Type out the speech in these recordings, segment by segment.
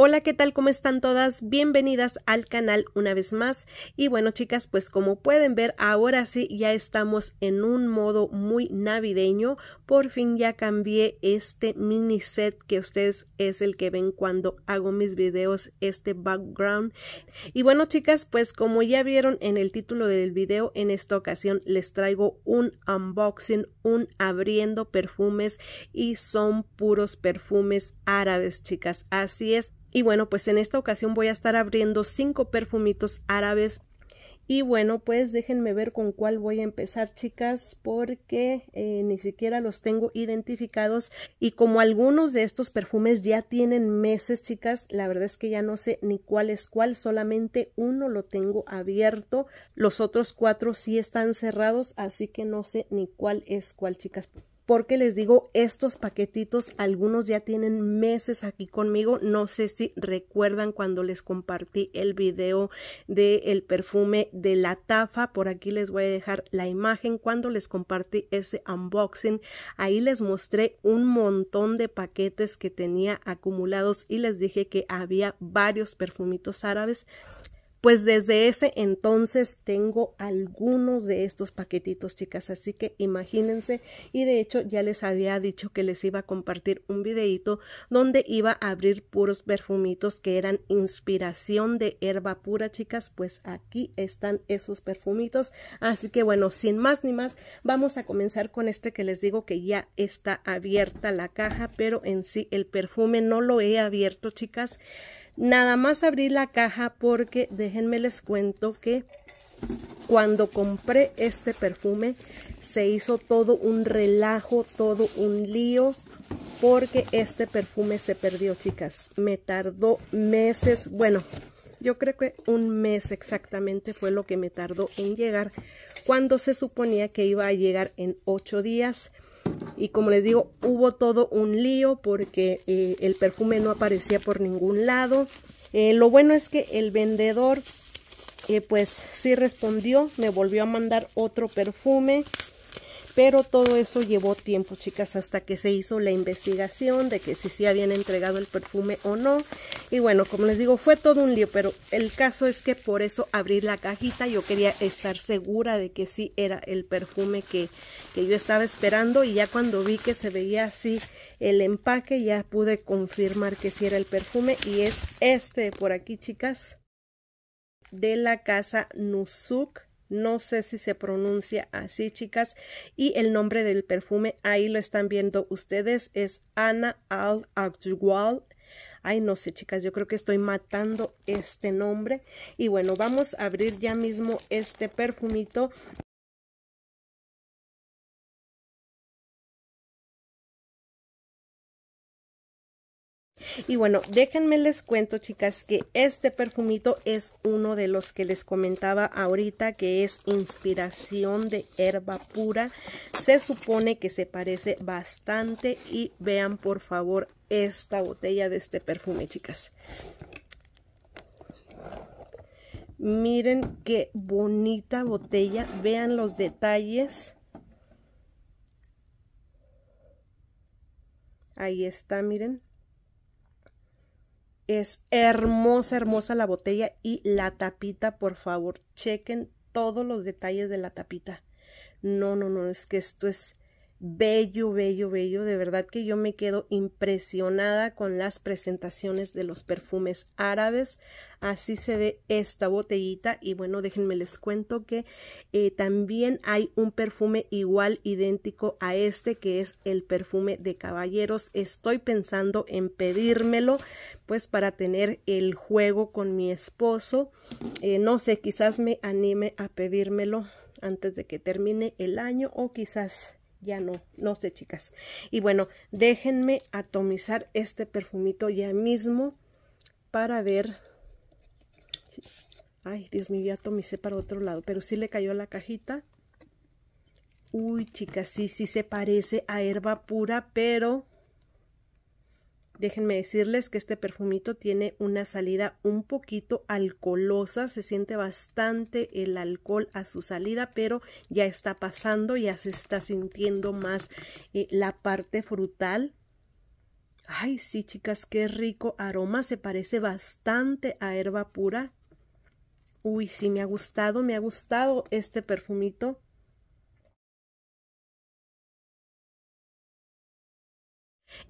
Hola, ¿qué tal? ¿Cómo están todas? Bienvenidas al canal una vez más. Y bueno, chicas, pues como pueden ver, ahora sí ya estamos en un modo muy navideño. Por fin ya cambié este mini set que ustedes es el que ven cuando hago mis videos, este background. Y bueno, chicas, pues como ya vieron en el título del video, en esta ocasión les traigo un unboxing, un abriendo perfumes y son puros perfumes árabes, chicas. Así es, y bueno, pues en esta ocasión voy a estar abriendo cinco perfumitos árabes. Y bueno, pues déjenme ver con cuál voy a empezar, chicas, porque eh, ni siquiera los tengo identificados. Y como algunos de estos perfumes ya tienen meses, chicas, la verdad es que ya no sé ni cuál es cuál, solamente uno lo tengo abierto. Los otros cuatro sí están cerrados, así que no sé ni cuál es cuál, chicas porque les digo, estos paquetitos, algunos ya tienen meses aquí conmigo. No sé si recuerdan cuando les compartí el video del el perfume de la tafa. Por aquí les voy a dejar la imagen cuando les compartí ese unboxing. Ahí les mostré un montón de paquetes que tenía acumulados y les dije que había varios perfumitos árabes pues desde ese entonces tengo algunos de estos paquetitos, chicas, así que imagínense. Y de hecho ya les había dicho que les iba a compartir un videito donde iba a abrir puros perfumitos que eran inspiración de herba pura, chicas. Pues aquí están esos perfumitos. Así que bueno, sin más ni más, vamos a comenzar con este que les digo que ya está abierta la caja, pero en sí el perfume no lo he abierto, chicas. Nada más abrí la caja porque déjenme les cuento que cuando compré este perfume se hizo todo un relajo, todo un lío porque este perfume se perdió, chicas. Me tardó meses, bueno, yo creo que un mes exactamente fue lo que me tardó en llegar cuando se suponía que iba a llegar en ocho días y como les digo, hubo todo un lío porque eh, el perfume no aparecía por ningún lado. Eh, lo bueno es que el vendedor eh, pues sí respondió, me volvió a mandar otro perfume pero todo eso llevó tiempo, chicas, hasta que se hizo la investigación de que si sí habían entregado el perfume o no. Y bueno, como les digo, fue todo un lío, pero el caso es que por eso abrí la cajita. Yo quería estar segura de que sí era el perfume que, que yo estaba esperando. Y ya cuando vi que se veía así el empaque, ya pude confirmar que sí era el perfume. Y es este por aquí, chicas, de la casa Nusuk no sé si se pronuncia así, chicas. Y el nombre del perfume, ahí lo están viendo ustedes, es Ana Al Ay, no sé, chicas, yo creo que estoy matando este nombre. Y bueno, vamos a abrir ya mismo este perfumito. Y bueno, déjenme les cuento, chicas, que este perfumito es uno de los que les comentaba ahorita, que es inspiración de herba pura. Se supone que se parece bastante y vean por favor esta botella de este perfume, chicas. Miren qué bonita botella. Vean los detalles. Ahí está, miren. Es hermosa, hermosa la botella y la tapita, por favor, chequen todos los detalles de la tapita. No, no, no, es que esto es bello, bello, bello. De verdad que yo me quedo impresionada con las presentaciones de los perfumes árabes. Así se ve esta botellita y bueno, déjenme les cuento que eh, también hay un perfume igual, idéntico a este que es el perfume de caballeros. Estoy pensando en pedírmelo pues para tener el juego con mi esposo. Eh, no sé, quizás me anime a pedírmelo antes de que termine el año o quizás ya no, no sé chicas. Y bueno, déjenme atomizar este perfumito ya mismo para ver... Ay, Dios mío, ya atomicé para otro lado, pero sí le cayó la cajita. Uy, chicas, sí, sí se parece a herba pura, pero Déjenme decirles que este perfumito tiene una salida un poquito alcoholosa, se siente bastante el alcohol a su salida, pero ya está pasando, ya se está sintiendo más eh, la parte frutal. Ay, sí, chicas, qué rico aroma, se parece bastante a herba pura. Uy, sí, me ha gustado, me ha gustado este perfumito.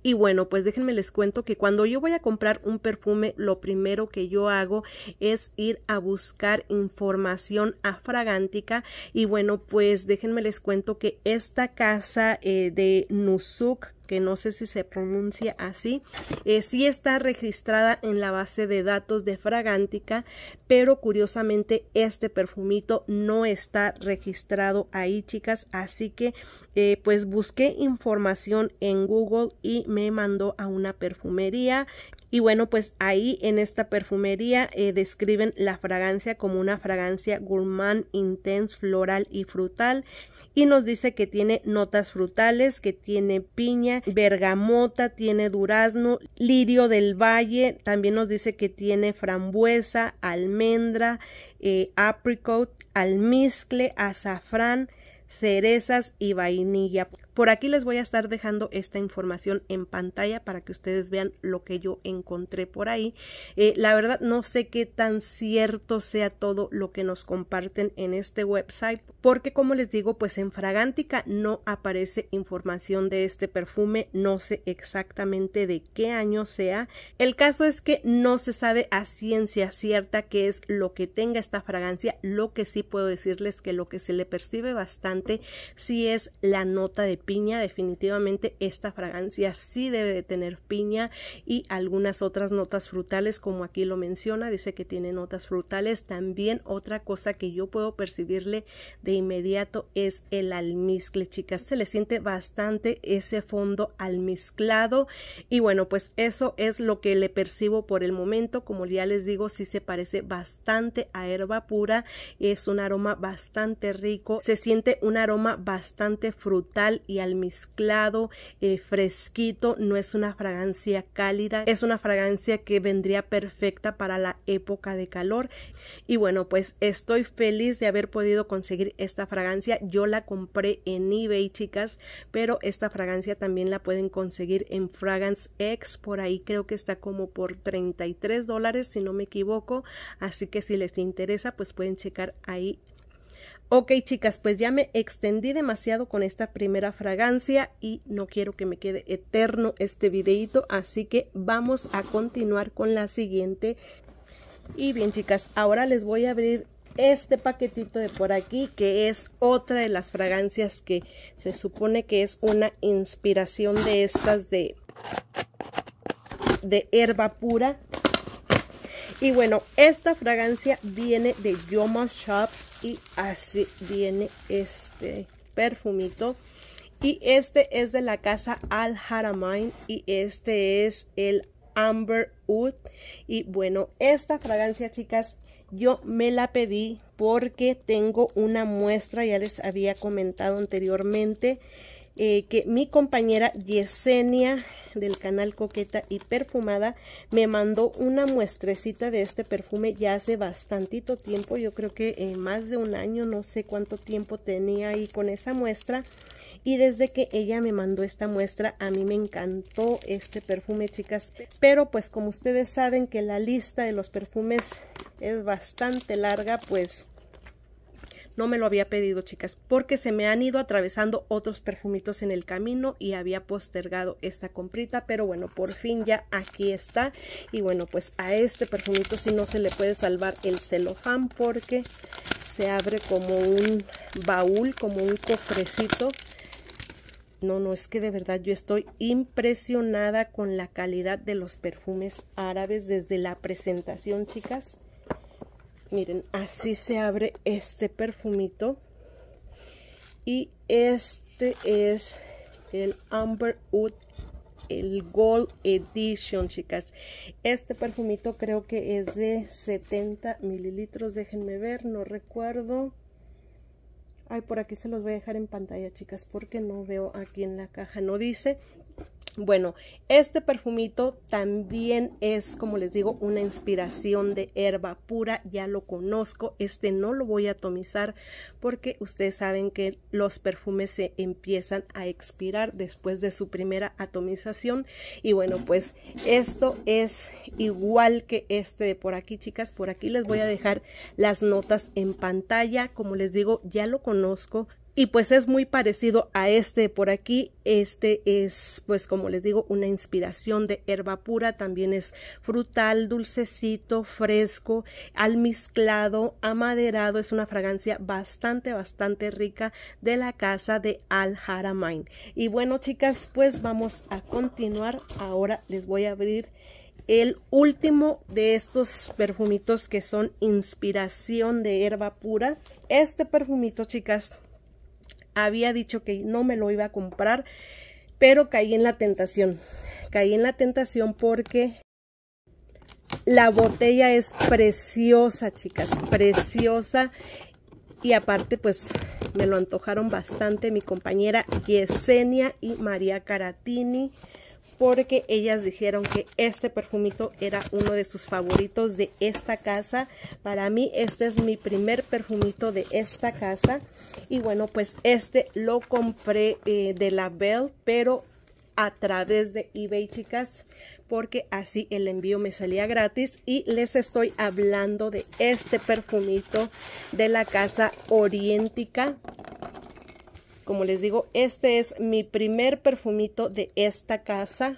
Y bueno, pues déjenme les cuento que cuando yo voy a comprar un perfume, lo primero que yo hago es ir a buscar información afragántica Y bueno, pues déjenme les cuento que esta casa eh, de Nusuk que no sé si se pronuncia así, eh, sí está registrada en la base de datos de Fragántica, pero curiosamente este perfumito no está registrado ahí, chicas, así que eh, pues busqué información en Google y me mandó a una perfumería y bueno, pues ahí en esta perfumería eh, describen la fragancia como una fragancia gourmand, intense, floral y frutal. Y nos dice que tiene notas frutales, que tiene piña, bergamota, tiene durazno, lirio del valle. También nos dice que tiene frambuesa, almendra, eh, apricot, almizcle, azafrán, cerezas y vainilla. Por aquí les voy a estar dejando esta información en pantalla para que ustedes vean lo que yo encontré por ahí. Eh, la verdad no sé qué tan cierto sea todo lo que nos comparten en este website porque como les digo pues en Fragántica no aparece información de este perfume, no sé exactamente de qué año sea. El caso es que no se sabe a ciencia cierta qué es lo que tenga esta fragancia, lo que sí puedo decirles que lo que se le percibe bastante sí es la nota de piña, definitivamente esta fragancia sí debe de tener piña y algunas otras notas frutales, como aquí lo menciona, dice que tiene notas frutales. También otra cosa que yo puedo percibirle de inmediato es el almizcle, chicas. Se le siente bastante ese fondo almizclado y bueno, pues eso es lo que le percibo por el momento. Como ya les digo, sí se parece bastante a herba pura, es un aroma bastante rico, se siente un aroma bastante frutal y almizclado, eh, fresquito, no es una fragancia cálida, es una fragancia que vendría perfecta para la época de calor. Y bueno, pues estoy feliz de haber podido conseguir esta fragancia. Yo la compré en eBay, chicas, pero esta fragancia también la pueden conseguir en Fragrance X, por ahí creo que está como por 33 dólares, si no me equivoco. Así que si les interesa, pues pueden checar ahí Ok chicas, pues ya me extendí demasiado con esta primera fragancia y no quiero que me quede eterno este videito, así que vamos a continuar con la siguiente. Y bien chicas, ahora les voy a abrir este paquetito de por aquí que es otra de las fragancias que se supone que es una inspiración de estas de, de herba pura. Y bueno, esta fragancia viene de Yoma Shop y así viene este perfumito y este es de la casa Al Haramain y este es el Amber Wood y bueno esta fragancia chicas yo me la pedí porque tengo una muestra ya les había comentado anteriormente eh, que mi compañera Yesenia del canal Coqueta y Perfumada me mandó una muestrecita de este perfume ya hace bastantito tiempo, yo creo que eh, más de un año, no sé cuánto tiempo tenía ahí con esa muestra. Y desde que ella me mandó esta muestra, a mí me encantó este perfume, chicas. Pero pues como ustedes saben que la lista de los perfumes es bastante larga, pues no me lo había pedido, chicas, porque se me han ido atravesando otros perfumitos en el camino y había postergado esta comprita, pero bueno, por fin ya aquí está. Y bueno, pues a este perfumito si sí no se le puede salvar el celofán porque se abre como un baúl, como un cofrecito. No, no, es que de verdad yo estoy impresionada con la calidad de los perfumes árabes desde la presentación, chicas Miren, así se abre este perfumito. Y este es el Amber Wood, el Gold Edition, chicas. Este perfumito creo que es de 70 mililitros. Déjenme ver, no recuerdo. Ay, por aquí se los voy a dejar en pantalla, chicas, porque no veo aquí en la caja. No dice, bueno, este perfumito también es, como les digo, una inspiración de herba pura, ya lo conozco, este no lo voy a atomizar porque ustedes saben que los perfumes se empiezan a expirar después de su primera atomización y bueno, pues esto es igual que este de por aquí, chicas, por aquí les voy a dejar las notas en pantalla, como les digo, ya lo conozco, y pues es muy parecido a este por aquí. Este es, pues como les digo, una inspiración de herba pura. También es frutal, dulcecito, fresco, almizclado, amaderado. Es una fragancia bastante, bastante rica de la casa de Al Haramain. Y bueno, chicas, pues vamos a continuar. Ahora les voy a abrir el último de estos perfumitos que son inspiración de herba pura. Este perfumito, chicas, había dicho que no me lo iba a comprar, pero caí en la tentación. Caí en la tentación porque la botella es preciosa, chicas, preciosa. Y aparte, pues, me lo antojaron bastante mi compañera Yesenia y María Caratini porque ellas dijeron que este perfumito era uno de sus favoritos de esta casa. Para mí este es mi primer perfumito de esta casa y bueno pues este lo compré eh, de la Belle, pero a través de eBay, chicas, porque así el envío me salía gratis y les estoy hablando de este perfumito de la casa Oriéntica como les digo, este es mi primer perfumito de esta casa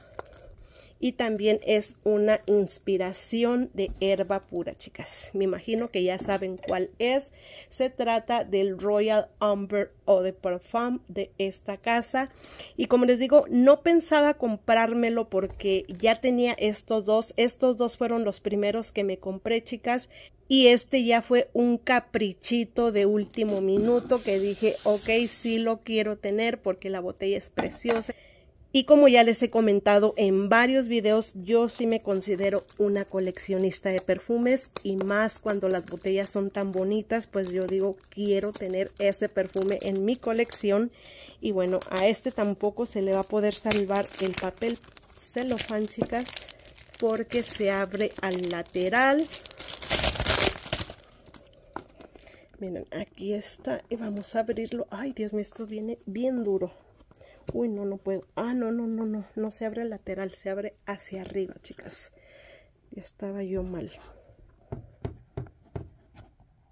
y también es una inspiración de herba pura, chicas. Me imagino que ya saben cuál es. Se trata del Royal Umber o de Parfum de esta casa. Y como les digo, no pensaba comprármelo porque ya tenía estos dos. Estos dos fueron los primeros que me compré, chicas. Y este ya fue un caprichito de último minuto que dije, ok, sí lo quiero tener porque la botella es preciosa. Y como ya les he comentado en varios videos, yo sí me considero una coleccionista de perfumes y más cuando las botellas son tan bonitas, pues yo digo, quiero tener ese perfume en mi colección. Y bueno, a este tampoco se le va a poder salvar el papel celofán, chicas, porque se abre al lateral. Miren, aquí está y vamos a abrirlo. Ay, Dios mío, esto viene bien duro. Uy, no, no puedo. Ah, no, no, no, no. No se abre lateral, se abre hacia arriba, chicas. Ya estaba yo mal.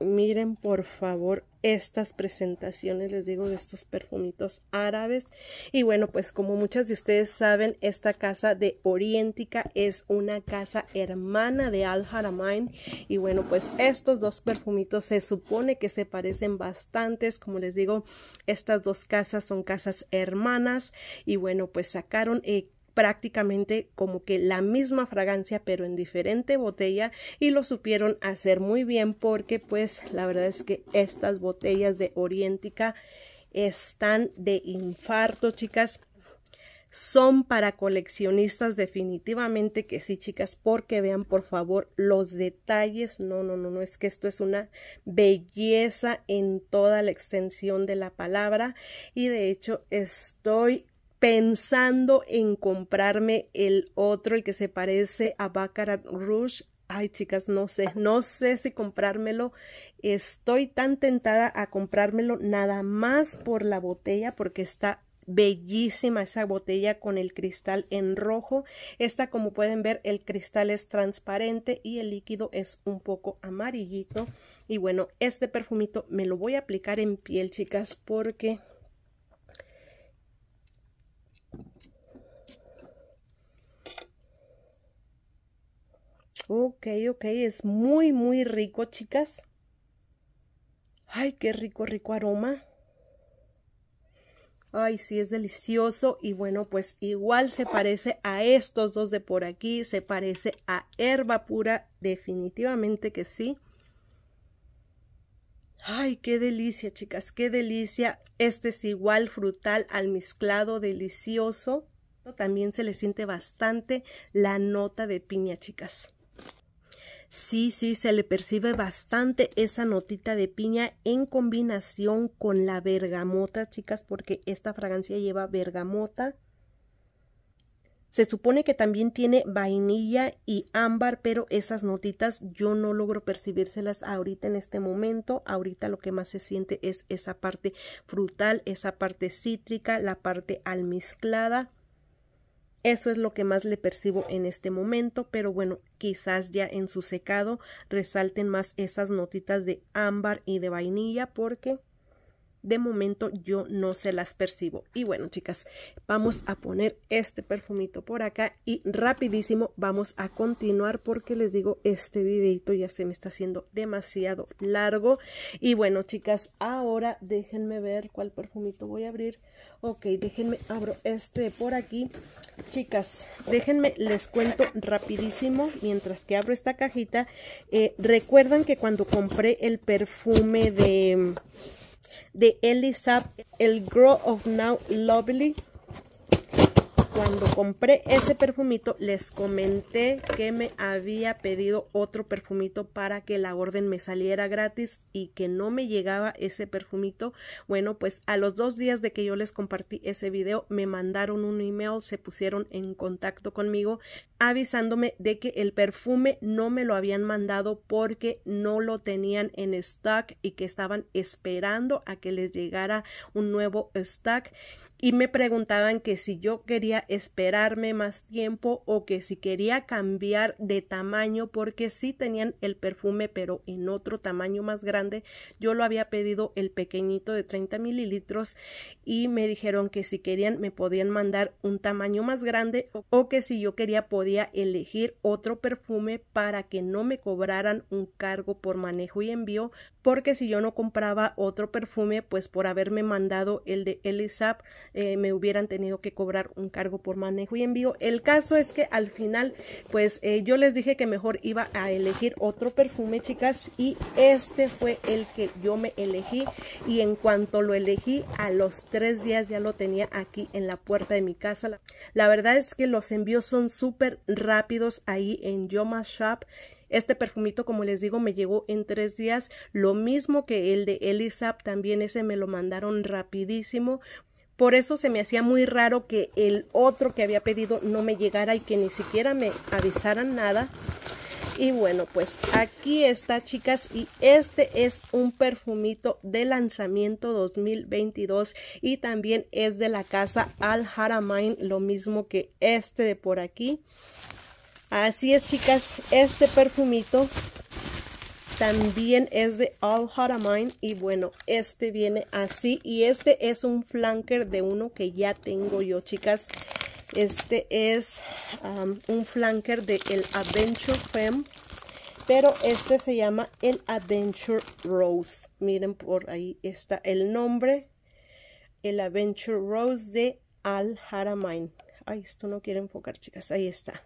Miren, por favor, estas presentaciones, les digo, de estos perfumitos árabes. Y bueno, pues como muchas de ustedes saben, esta casa de Oriéntica es una casa hermana de Al Haramain. Y bueno, pues estos dos perfumitos se supone que se parecen bastantes. Como les digo, estas dos casas son casas hermanas. Y bueno, pues sacaron... Eh, prácticamente como que la misma fragancia pero en diferente botella y lo supieron hacer muy bien porque pues la verdad es que estas botellas de Orientica están de infarto chicas son para coleccionistas definitivamente que sí chicas porque vean por favor los detalles no no no no es que esto es una belleza en toda la extensión de la palabra y de hecho estoy pensando en comprarme el otro, el que se parece a Baccarat Rouge. Ay, chicas, no sé, no sé si comprármelo. Estoy tan tentada a comprármelo nada más por la botella porque está bellísima esa botella con el cristal en rojo. Esta, como pueden ver, el cristal es transparente y el líquido es un poco amarillito. Y bueno, este perfumito me lo voy a aplicar en piel, chicas, porque Ok, ok, es muy, muy rico, chicas. Ay, qué rico, rico aroma. Ay, sí, es delicioso. Y bueno, pues igual se parece a estos dos de por aquí. Se parece a herba pura. Definitivamente que sí. Ay, qué delicia, chicas, qué delicia. Este es igual frutal al mezclado, delicioso. También se le siente bastante la nota de piña, chicas. Sí, sí, se le percibe bastante esa notita de piña en combinación con la bergamota, chicas, porque esta fragancia lleva bergamota. Se supone que también tiene vainilla y ámbar, pero esas notitas yo no logro percibírselas ahorita en este momento. Ahorita lo que más se siente es esa parte frutal, esa parte cítrica, la parte almizclada. Eso es lo que más le percibo en este momento, pero bueno, quizás ya en su secado resalten más esas notitas de ámbar y de vainilla porque de momento yo no se las percibo. Y bueno, chicas, vamos a poner este perfumito por acá y rapidísimo vamos a continuar porque les digo, este videito ya se me está haciendo demasiado largo. Y bueno, chicas, ahora déjenme ver cuál perfumito voy a abrir. Ok, déjenme, abro este por aquí. Chicas, déjenme, les cuento rapidísimo, mientras que abro esta cajita. Eh, recuerdan que cuando compré el perfume de, de Elizabeth, el Grow of Now Lovely, cuando compré ese perfumito les comenté que me había pedido otro perfumito para que la orden me saliera gratis y que no me llegaba ese perfumito. Bueno, pues a los dos días de que yo les compartí ese video me mandaron un email, se pusieron en contacto conmigo avisándome de que el perfume no me lo habían mandado porque no lo tenían en stock y que estaban esperando a que les llegara un nuevo stock y me preguntaban que si yo quería esperarme más tiempo o que si quería cambiar de tamaño porque si tenían el perfume pero en otro tamaño más grande. Yo lo había pedido el pequeñito de 30 mililitros y me dijeron que si querían me podían mandar un tamaño más grande o que si yo quería podía elegir otro perfume para que no me cobraran un cargo por manejo y envío porque si yo no compraba otro perfume pues por haberme mandado el de Elisab eh, me hubieran tenido que cobrar un cargo por manejo y envío. El caso es que al final, pues eh, yo les dije que mejor iba a elegir otro perfume, chicas, y este fue el que yo me elegí y en cuanto lo elegí, a los tres días ya lo tenía aquí en la puerta de mi casa. La, verdad es que los envíos son súper rápidos ahí en Yoma Shop. Este perfumito, como les digo, me llegó en tres días. Lo mismo que el de Elisap... también ese me lo mandaron rapidísimo. Por eso se me hacía muy raro que el otro que había pedido no me llegara y que ni siquiera me avisaran nada. Y bueno, pues aquí está, chicas. Y este es un perfumito de lanzamiento 2022. Y también es de la casa Al Haramain, lo mismo que este de por aquí. Así es, chicas, este perfumito también es de All Mine y bueno, este viene así y este es un flanker de uno que ya tengo yo, chicas. Este es um, un flanker de el Adventure Femme, pero este se llama el Adventure Rose. Miren por ahí está el nombre, el Adventure Rose de Al mind Ay, esto no quiere enfocar, chicas. Ahí está.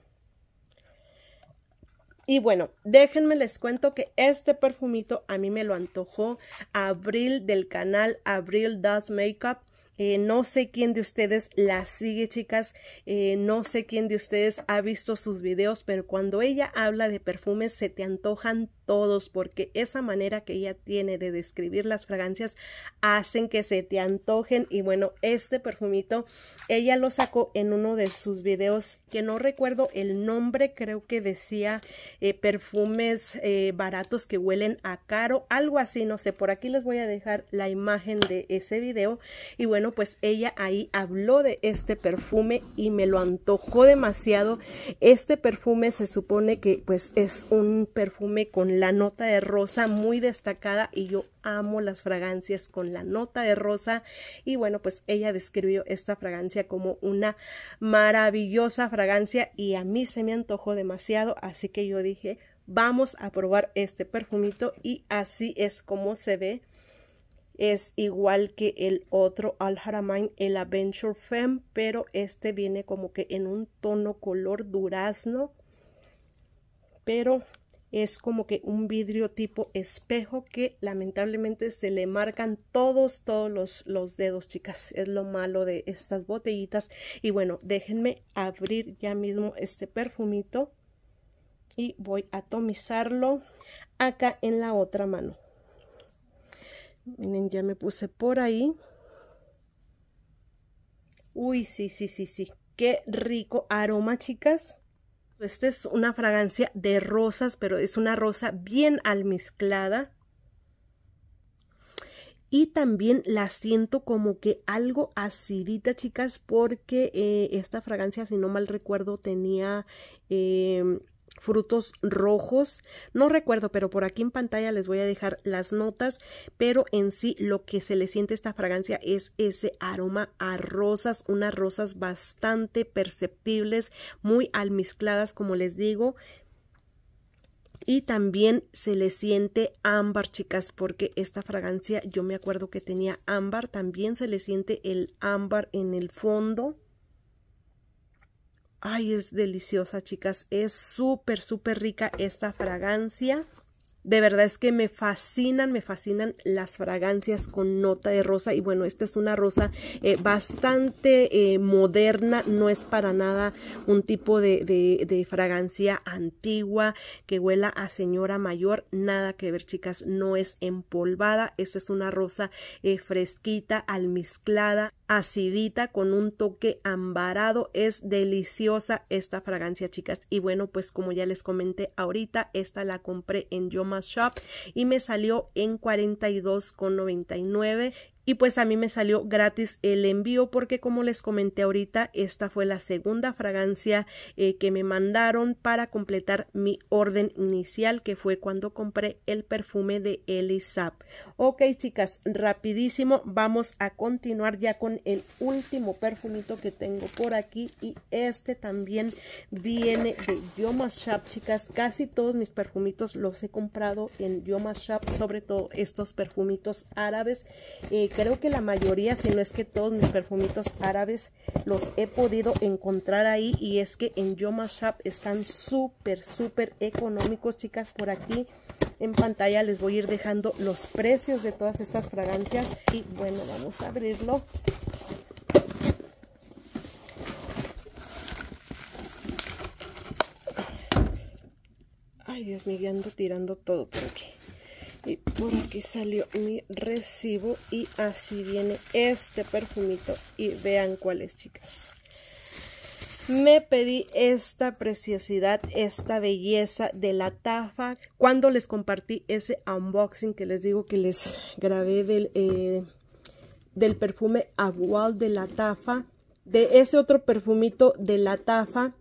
Y bueno, déjenme les cuento que este perfumito a mí me lo antojó Abril del canal Abril Does Makeup. Eh, no sé quién de ustedes la sigue, chicas. Eh, no sé quién de ustedes ha visto sus videos, pero cuando ella habla de perfumes se te antojan todos porque esa manera que ella tiene de describir las fragancias hacen que se te antojen y bueno este perfumito ella lo sacó en uno de sus videos que no recuerdo el nombre creo que decía eh, perfumes eh, baratos que huelen a caro algo así no sé por aquí les voy a dejar la imagen de ese video y bueno pues ella ahí habló de este perfume y me lo antojó demasiado este perfume se supone que pues es un perfume con la nota de rosa muy destacada y yo amo las fragancias con la nota de rosa y bueno pues ella describió esta fragancia como una maravillosa fragancia y a mí se me antojó demasiado así que yo dije vamos a probar este perfumito y así es como se ve es igual que el otro Al Haramain, el Adventure Femme, pero este viene como que en un tono color durazno, pero es como que un vidrio tipo espejo que lamentablemente se le marcan todos, todos los, los dedos, chicas. Es lo malo de estas botellitas. Y bueno, déjenme abrir ya mismo este perfumito y voy a atomizarlo acá en la otra mano. Miren, ya me puse por ahí. Uy, sí, sí, sí, sí. Qué rico aroma, chicas. Esta es una fragancia de rosas, pero es una rosa bien almizclada. Y también la siento como que algo acidita, chicas, porque eh, esta fragancia, si no mal recuerdo, tenía em, frutos rojos. No recuerdo, pero por aquí en pantalla les voy a dejar las notas, pero en sí lo que se le siente esta fragancia es ese aroma a rosas, unas rosas bastante perceptibles, muy almizcladas, como les digo. Y también se le siente ámbar, chicas, porque esta fragancia yo me acuerdo que tenía ámbar, también se le siente el ámbar en el fondo. Ay, es deliciosa, chicas. Es súper, súper rica esta fragancia. De verdad es que me fascinan, me fascinan las fragancias con nota de rosa. Y bueno, esta es una rosa eh, bastante eh, moderna, no es para nada un tipo de, fragancia antigua que huela a señora mayor. Nada que ver, chicas, no es empolvada. Esta es una rosa eh, fresquita, almizclada acidita con un toque ambarado. Es deliciosa esta fragancia, chicas. Y bueno, pues como ya les comenté ahorita, esta la compré en Yoma Shop y me salió en 42,99 y pues a mí me salió gratis el envío porque como les comenté ahorita, esta fue la segunda fragancia eh, que me mandaron para completar mi orden inicial que fue cuando compré el perfume de Elisab. Ok chicas, rapidísimo vamos a continuar ya con el último perfumito que tengo por aquí y este también viene de Yoma Shop chicas. Casi todos mis perfumitos los he comprado en Yoma Shop, sobre todo estos perfumitos árabes. Eh, creo que la mayoría, si no es que todos mis perfumitos árabes los he podido encontrar ahí y es que en Yoma Shop están súper, súper económicos, chicas, por aquí en pantalla les voy a ir dejando los precios de todas estas fragancias y bueno, vamos a abrirlo. Ay, Dios mío, ando tirando todo por aquí y por aquí salió mi recibo y así viene este perfumito y vean cuáles chicas me pedí esta preciosidad, esta belleza de la tafa cuando les compartí ese unboxing que les digo que les grabé del, eh, del perfume Agual de la tafa, de ese otro perfumito de la tafa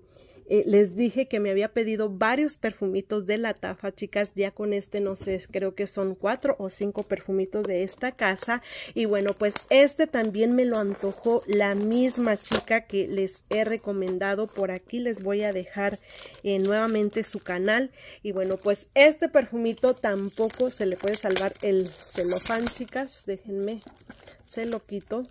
eh, les dije que me había pedido varios perfumitos de la tafa, chicas. Ya con este, no sé, creo que son cuatro o cinco perfumitos de esta casa. Y bueno, pues este también me lo antojó la misma chica que les he recomendado. Por aquí les voy a dejar eh, nuevamente su canal. Y bueno, pues este perfumito tampoco se le puede salvar el celofán, chicas. Déjenme, se lo quito.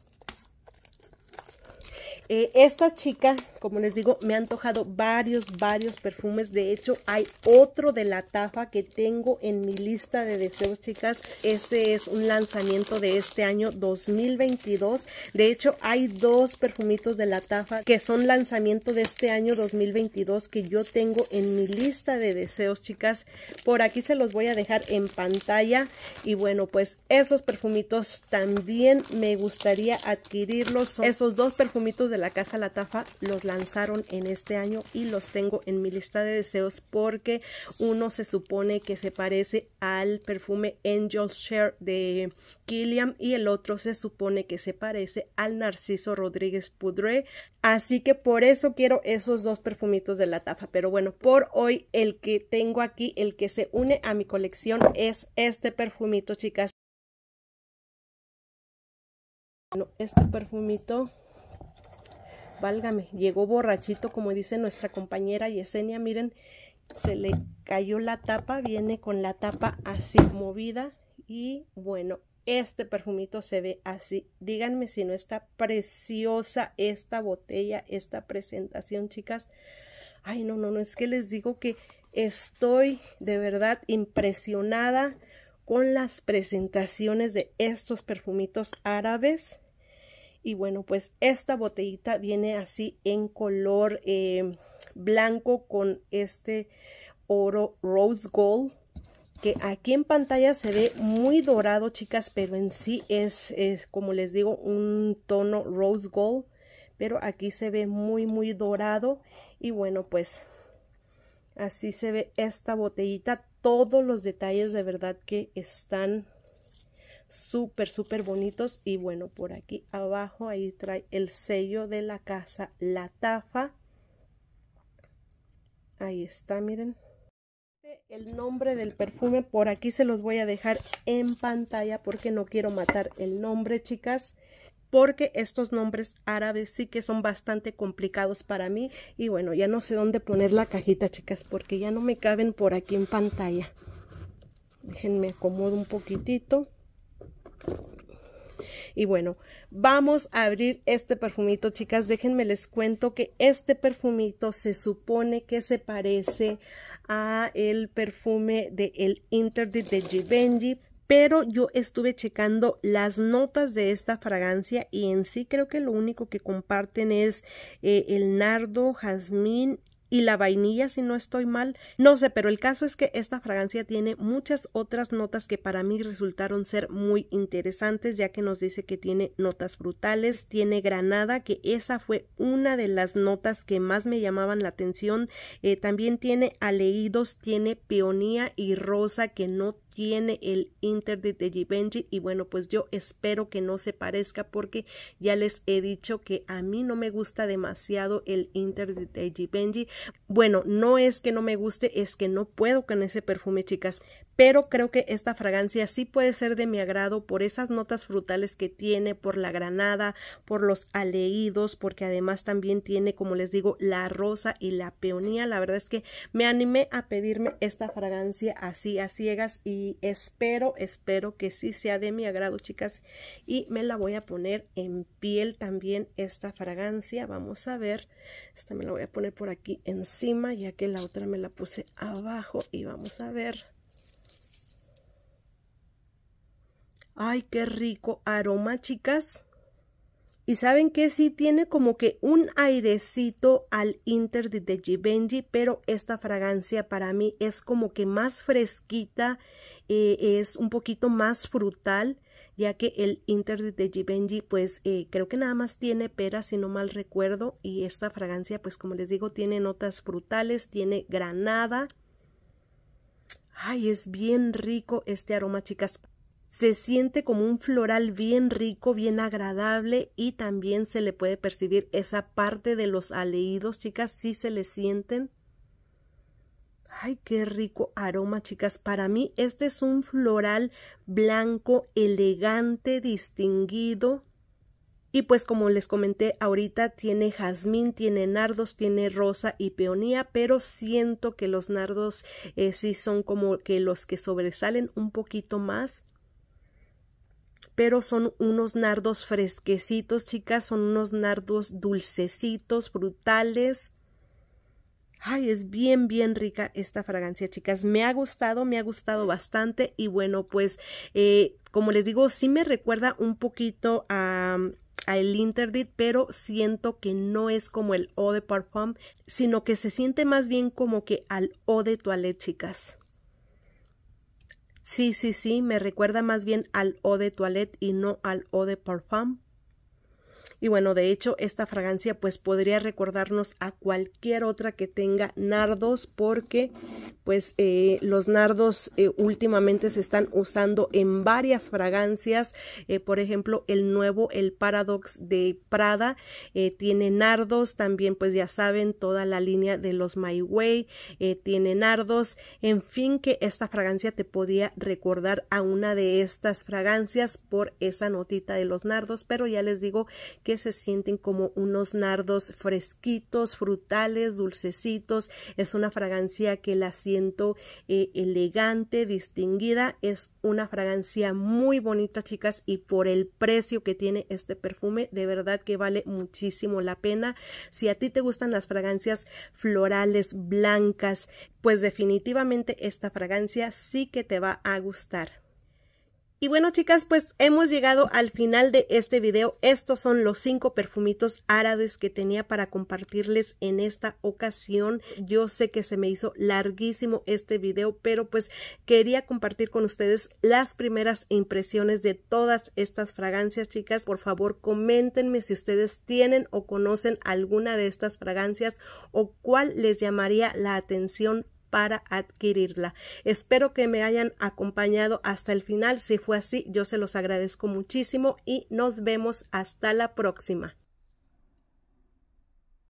Eh, esta chica como les digo, me han antojado varios, varios perfumes. De hecho, hay otro de la Tafa que tengo en mi lista de deseos, chicas. Este es un lanzamiento de este año 2022. De hecho, hay dos perfumitos de la Tafa que son lanzamiento de este año 2022 que yo tengo en mi lista de deseos, chicas. Por aquí se los voy a dejar en pantalla. Y bueno, pues esos perfumitos también me gustaría adquirirlos. esos dos perfumitos de la Casa La Tafa los lanzaron en este año y los tengo en mi lista de deseos porque uno se supone que se parece al perfume Angel's Share de Killiam y el otro se supone que se parece al Narciso Rodríguez Poudre. Así que por eso quiero esos dos perfumitos de la tafa. Pero bueno, por hoy el que tengo aquí, el que se une a mi colección es este perfumito, chicas. Bueno, Este perfumito Válgame, llegó borrachito, como dice nuestra compañera Yesenia. Miren, se le cayó la tapa, viene con la tapa así movida. Y bueno, este perfumito se ve así. Díganme si no está preciosa esta botella, esta presentación, chicas. Ay, no, no, no, es que les digo que estoy de verdad impresionada con las presentaciones de estos perfumitos árabes y bueno, pues esta botellita viene así en color eh, blanco con este oro rose gold que aquí en pantalla se ve muy dorado chicas pero en sí es, es, como les digo un tono rose gold pero aquí se ve muy muy dorado y bueno pues así se ve esta botellita todos los detalles de verdad que están súper, súper bonitos. Y bueno, por aquí abajo ahí trae el sello de la casa, la tafa. Ahí está, miren. El nombre del perfume por aquí se los voy a dejar en pantalla porque no quiero matar el nombre, chicas porque estos nombres árabes sí que son bastante complicados para mí y bueno, ya no sé dónde poner la cajita, chicas, porque ya no me caben por aquí en pantalla. Déjenme acomodo un poquitito. Y bueno, vamos a abrir este perfumito, chicas. Déjenme les cuento que este perfumito se supone que se parece a el perfume de el Interdit de Givenchy, pero yo estuve checando las notas de esta fragancia y en sí creo que lo único que comparten es eh, el nardo, jazmín y la vainilla, si no estoy mal. No sé, pero el caso es que esta fragancia tiene muchas otras notas que para mí resultaron ser muy interesantes, ya que nos dice que tiene notas frutales, tiene granada, que esa fue una de las notas que más me llamaban la atención. Eh, también tiene aleídos, tiene peonía y rosa, que no tiene el Inter de Jibenji. y bueno pues yo espero que no se parezca porque ya les he dicho que a mí no me gusta demasiado el Inter de Benji. bueno no es que no me guste es que no puedo con ese perfume chicas pero creo que esta fragancia sí puede ser de mi agrado por esas notas frutales que tiene por la granada por los aleídos porque además también tiene como les digo la rosa y la peonía la verdad es que me animé a pedirme esta fragancia así a ciegas y espero, espero que sí sea de mi agrado, chicas. Y me la voy a poner en piel también esta fragancia. Vamos a ver. Esta me la voy a poner por aquí encima, ya que la otra me la puse abajo. Y vamos a ver. Ay, qué rico aroma, chicas. Y saben que sí tiene como que un airecito al Interdit de Givenchy. pero esta fragancia para mí es como que más fresquita, eh, es un poquito más frutal, ya que el Interdit de Givenchy pues eh, creo que nada más tiene pera si no mal recuerdo y esta fragancia pues como les digo tiene notas frutales, tiene granada. Ay, es bien rico este aroma, chicas se siente como un floral bien rico, bien agradable y también se le puede percibir esa parte de los aleídos, chicas, sí se le sienten. Ay, qué rico aroma, chicas. Para mí este es un floral blanco, elegante, distinguido. Y pues como les comenté ahorita, tiene jazmín, tiene nardos, tiene rosa y peonía, pero siento que los nardos eh, sí son como que los que sobresalen un poquito más pero son unos nardos fresquecitos, chicas, son unos nardos dulcecitos, frutales. Ay, es bien, bien rica esta fragancia, chicas. Me ha gustado, me ha gustado bastante. Y bueno, pues, eh, como les digo, sí me recuerda un poquito a, a el Interdit, pero siento que no es como el Eau de Parfum, sino que se siente más bien como que al Eau de Toilette, chicas. Sí, sí, sí, me recuerda más bien al O de toilette y no al O de parfum, y bueno, de hecho, esta fragancia pues podría recordarnos a cualquier otra que tenga nardos porque pues eh, los nardos eh, últimamente se están usando en varias fragancias. Eh, por ejemplo, el nuevo, el Paradox de Prada, tiene nardos. También pues ya saben, toda la línea de los My Way tiene nardos. En fin, que esta fragancia te podía recordar a una de estas fragancias por esa notita de los nardos. Pero ya les digo que se sienten como unos nardos fresquitos, frutales, dulcecitos. Es una fragancia que la siento eh, elegante, distinguida. Es una fragancia muy bonita, chicas, y por el precio que tiene este perfume, de verdad que vale muchísimo la pena. Si a ti te gustan las fragancias florales blancas, pues definitivamente esta fragancia sí que te va a gustar. Y bueno, chicas, pues hemos llegado al final de este video. Estos son los cinco perfumitos árabes que tenía para compartirles en esta ocasión. Yo sé que se me hizo larguísimo este video, pero pues quería compartir con ustedes las primeras impresiones de todas estas fragancias, chicas. Por favor, coméntenme si ustedes tienen o conocen alguna de estas fragancias o cuál les llamaría la atención para adquirirla. Espero que me hayan acompañado hasta el final. Si fue así, yo se los agradezco muchísimo y nos vemos hasta la próxima.